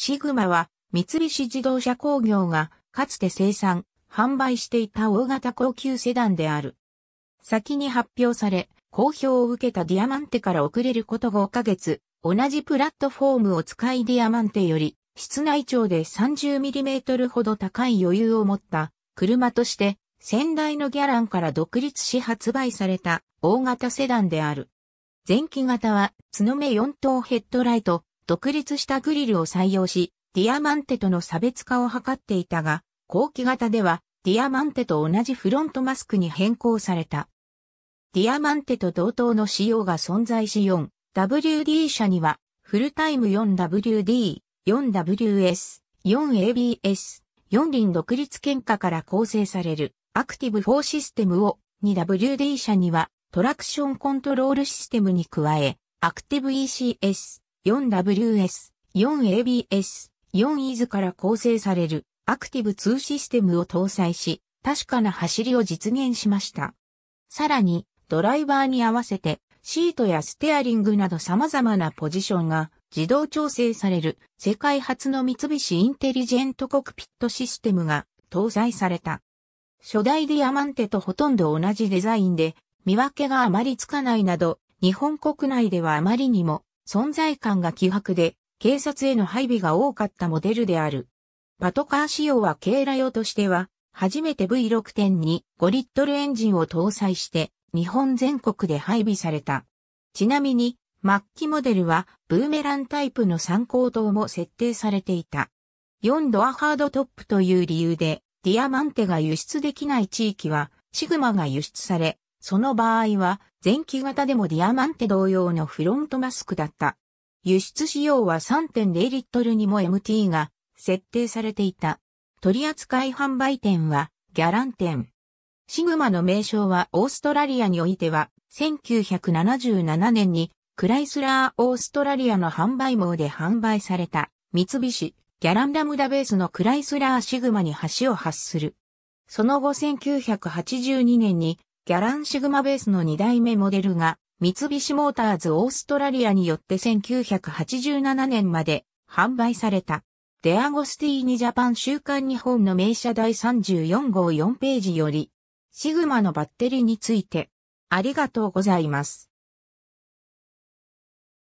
シグマは三菱自動車工業がかつて生産、販売していた大型高級セダンである。先に発表され、好評を受けたディアマンテから遅れること5ヶ月、同じプラットフォームを使いディアマンテより、室内長で 30mm ほど高い余裕を持った車として、先代のギャランから独立し発売された大型セダンである。前期型は、角目4等ヘッドライト、独立したグリルを採用し、ディアマンテとの差別化を図っていたが、後期型では、ディアマンテと同じフロントマスクに変更された。ディアマンテと同等の仕様が存在し 4WD 社には、フルタイム 4WD、4WS、4ABS、4輪独立喧嘩から構成されるアクティブ4システムを 2WD 社にはトラクションコントロールシステムに加え、アクティブ ECS、4WS、4ABS、4EAS から構成されるアクティブ2システムを搭載し、確かな走りを実現しました。さらに、ドライバーに合わせて、シートやステアリングなど様々なポジションが自動調整される世界初の三菱インテリジェントコクピットシステムが搭載された。初代ディアマンテとほとんど同じデザインで、見分けがあまりつかないなど、日本国内ではあまりにも存在感が希薄で、警察への配備が多かったモデルである。パトカー仕様は軽ラ用としては、初めて V6.2 5リットルエンジンを搭載して、日本全国で配備された。ちなみに、末期モデルは、ブーメランタイプの参考灯も設定されていた。4ドアハードトップという理由で、ディアマンテが輸出できない地域は、シグマが輸出され、その場合は、前期型でもディアマンテ同様のフロントマスクだった。輸出仕様は3.0リットルにも MT が設定されていた。取扱販売店はギャラン店。シグマの名称はオーストラリアにおいては1977年にクライスラーオーストラリアの販売網で販売された三菱ギャランラムダベースのクライスラーシグマに橋を発する。その後1982年にギャランシグマベースの2代目モデルが、三菱モーターズオーストラリアによって1987年まで販売された。デアゴスティーニジャパン週刊日本の名車第34号4ページより、シグマのバッテリーについて、ありがとうございます。